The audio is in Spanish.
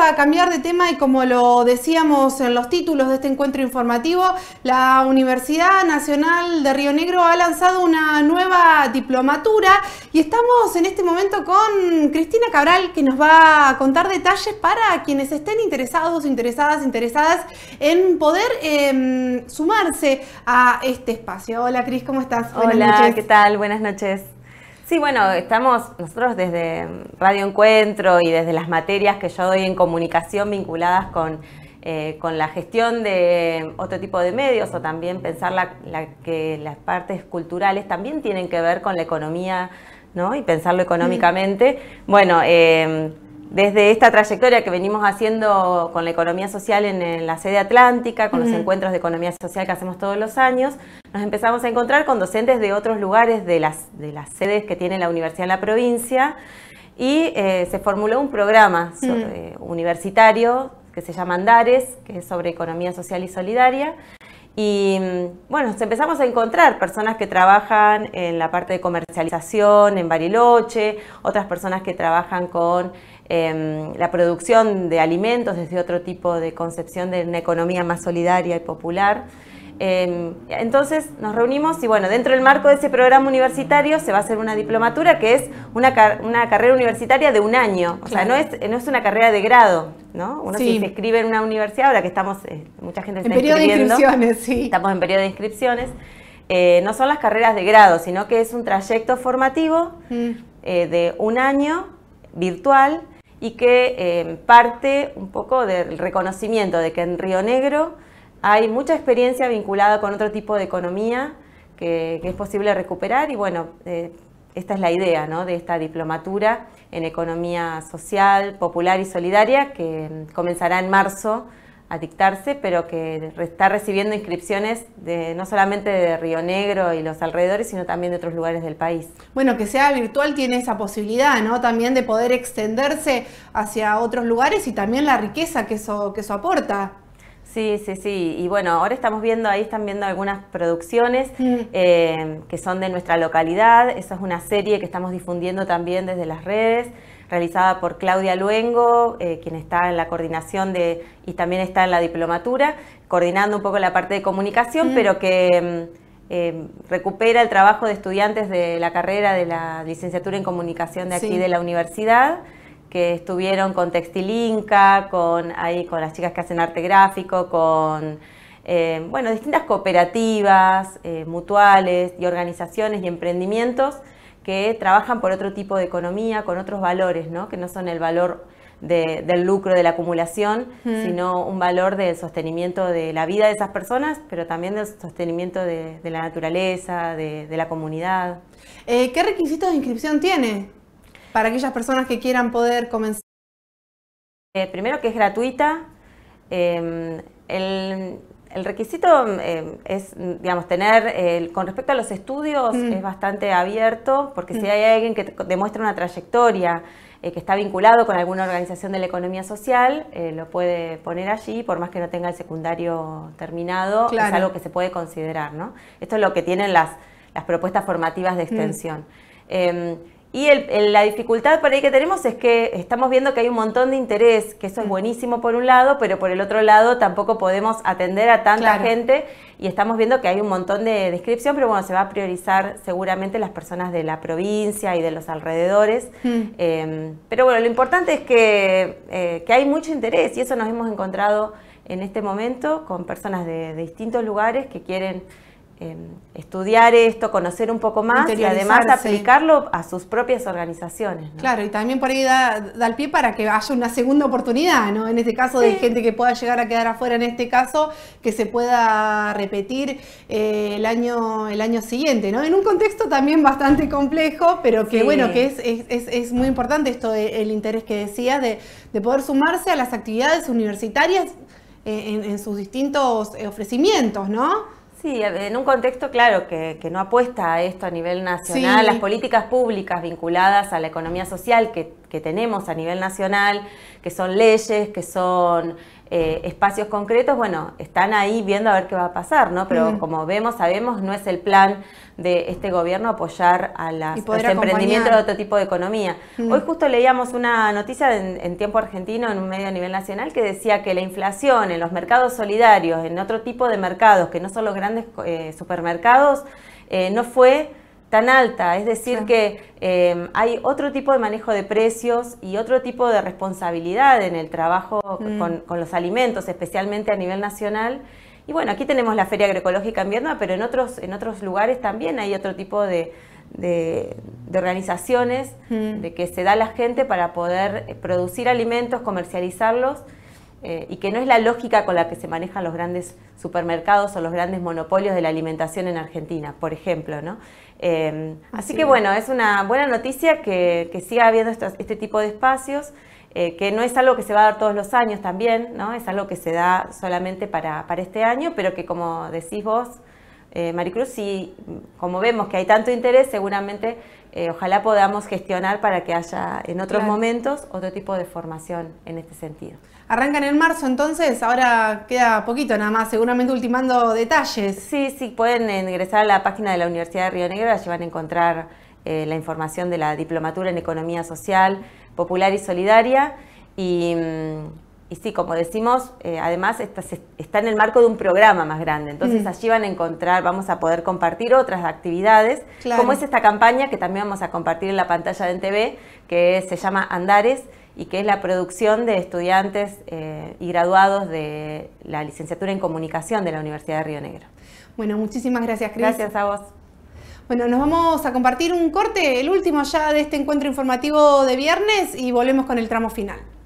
a cambiar de tema y como lo decíamos en los títulos de este encuentro informativo, la Universidad Nacional de Río Negro ha lanzado una nueva diplomatura y estamos en este momento con Cristina Cabral que nos va a contar detalles para quienes estén interesados, interesadas, interesadas en poder em, sumarse a este espacio. Hola Cris, ¿cómo estás? Hola, ¿qué tal? Buenas noches. Sí, bueno, estamos nosotros desde Radio Encuentro y desde las materias que yo doy en comunicación vinculadas con, eh, con la gestión de otro tipo de medios o también pensar la, que las partes culturales también tienen que ver con la economía ¿no? y pensarlo mm. económicamente. Bueno, eh, desde esta trayectoria que venimos haciendo con la economía social en, la sede atlántica, con los encuentros de economía social que hacemos todos los años, nos empezamos a encontrar con docentes de otros lugares de las, de las sedes que tiene la universidad en la provincia y eh, se formuló un programa eh, universitario que se llama Andares, que es sobre economía social y solidaria. Y mm, bueno, nos empezamos a encontrar personas que trabajan en la parte de comercialización en Bariloche, otras personas que trabajan con Em, la producción de alimentos desde otro tipo de concepción de una economía más solidaria y popular. Em, entonces nos reunimos y bueno, dentro del marco de ese programa universitario se va a hacer una diplomatura que es una, una carrera universitaria de un año, o sea, no es, una carrera de grado, ¿no? Uno se inscribe en una universidad, ahora que estamos, eh, mucha gente se en periodo Estamos en periodo de inscripciones. Eh, no son las carreras de grado, sino que es un trayecto formativo mm. eh, de un año virtual y que em, parte un poco del reconocimiento de que en Río Negro hay mucha experiencia vinculada con otro tipo de economía que, es posible recuperar y bueno, eh, esta es la idea de esta diplomatura en economía social, popular y solidaria que em, comenzará en marzo dictarse, pero que está recibiendo inscripciones de, no solamente de Río Negro y los alrededores, sino también de otros lugares del país. Bueno, que sea virtual tiene esa posibilidad, ¿no? También de poder extenderse hacia otros lugares y también la riqueza que eso, que eso aporta. Sí, sí, sí. Y bueno, ahora estamos viendo, ahí están viendo algunas producciones mm. eh, que son de nuestra localidad. Esa es una serie que estamos difundiendo también desde las redes realizada por Claudia Luengo, eh, quien está en la coordinación de, y también está en la diplomatura, coordinando un poco la parte de comunicación, mm. pero que mm, eh, recupera el trabajo de estudiantes de la carrera de la licenciatura en comunicación de aquí de la universidad que estuvieron con Textilinca, con con las chicas que hacen arte gráfico, con eh, bueno, distintas cooperativas, mutuales y organizaciones y emprendimientos que trabajan por otro tipo de economía, con otros valores, ¿no? que no son el valor del lucro, de la acumulación, sino un valor del sostenimiento de la vida de esas personas, pero también del sostenimiento de, la naturaleza, de, la comunidad. Eh, ¿Qué requisitos de inscripción tiene para aquellas personas que quieran poder comenzar? Eh, primero que es gratuita. Em, el requisito em, es, digamos, tener, con respecto a los estudios, mm. es bastante abierto, porque si mm. hay alguien que demuestra una trayectoria eh, que está vinculado con alguna organización de la economía social, eh, lo puede poner allí, por más que no tenga el secundario terminado, es algo que se puede considerar, ¿no? Esto es lo que tienen las, las propuestas formativas de mm. extensión. Em, y la dificultad por ahí que tenemos es que estamos viendo que hay un montón de interés, que eso es mm. buenísimo por un lado, pero por el otro lado tampoco podemos atender a tanta gente y estamos viendo que hay un montón de descripción, pero bueno, se va a priorizar seguramente las personas de la provincia y de los alrededores. Mm. Em, pero bueno, lo importante es eh, que, hay mucho interés y eso nos hemos encontrado en este momento con personas de distintos lugares que quieren Em, estudiar esto, conocer un poco más y además aplicarlo a sus propias organizaciones. Claro, y también por ahí da, el pie para que haya una segunda oportunidad, ¿no? En este caso de gente que pueda llegar a quedar afuera en este caso, que se pueda repetir eh, el, año, el año siguiente, ¿no? En un contexto también bastante complejo, pero que bueno, que es, es, muy importante esto, el interés que decías de, poder sumarse a las actividades universitarias eh, en, en, sus distintos eh, ofrecimientos, ¿no? Sí, eh, en un contexto, claro, que, que no apuesta a esto a nivel nacional, las políticas públicas vinculadas a la economía social que, que tenemos a nivel nacional, que son leyes, que son eh, espacios concretos, bueno, están ahí viendo a ver qué va a pasar, ¿no? Pero como vemos, sabemos, no es el plan de este gobierno apoyar a las, los emprendimientos de otro tipo de economía. Hoy justo leíamos una noticia en, tiempo argentino, en un medio a nivel nacional, que decía que la inflación en los mercados solidarios, en otro tipo de mercados, que no son los grandes eh, supermercados, eh, no fue tan alta. Es decir, que em, hay otro tipo de manejo de precios y otro tipo de responsabilidad en el trabajo mm. con, los alimentos, especialmente a nivel nacional. Y bueno, aquí tenemos la Feria Agroecológica en pero en otros, en otros lugares también hay otro tipo de, organizaciones mm. de que se da la gente para poder eh, producir alimentos, comercializarlos eh, y que no es la lógica con la que se manejan los grandes supermercados o los grandes monopolios de la alimentación en Argentina, por ejemplo. ¿no? Eh, así, que bueno, es una buena noticia que, que siga habiendo este tipo de espacios. Eh, que no es algo que se va a dar todos los años también, ¿no? es algo que se da solamente para este año, pero que como decís vos, eh, Maricruz, si como vemos que hay tanto interés, seguramente eh, ojalá podamos gestionar para que haya en otros momentos otro tipo de formación en este sentido. Arrancan en marzo entonces, ahora queda poquito nada más, seguramente ultimando detalles. Sí, sí, pueden ingresar a la página de la Universidad de Río Negro, allí van a encontrar eh, la información de la Diplomatura en Economía Social, Popular y Solidaria. Y mm, y sí, como decimos, eh, además está, en el marco de un programa más grande. Entonces mm. allí van a encontrar, vamos a poder compartir otras actividades, como es esta campaña que también vamos a compartir en la pantalla de TV, que se llama Andares y que es la producción de estudiantes eh, y graduados de la licenciatura en comunicación de la Universidad de Río Negro. Bueno, muchísimas gracias, Cris. Gracias a vos. Bueno, nos vamos a compartir un corte, el último ya de este encuentro informativo de viernes y volvemos con el tramo final.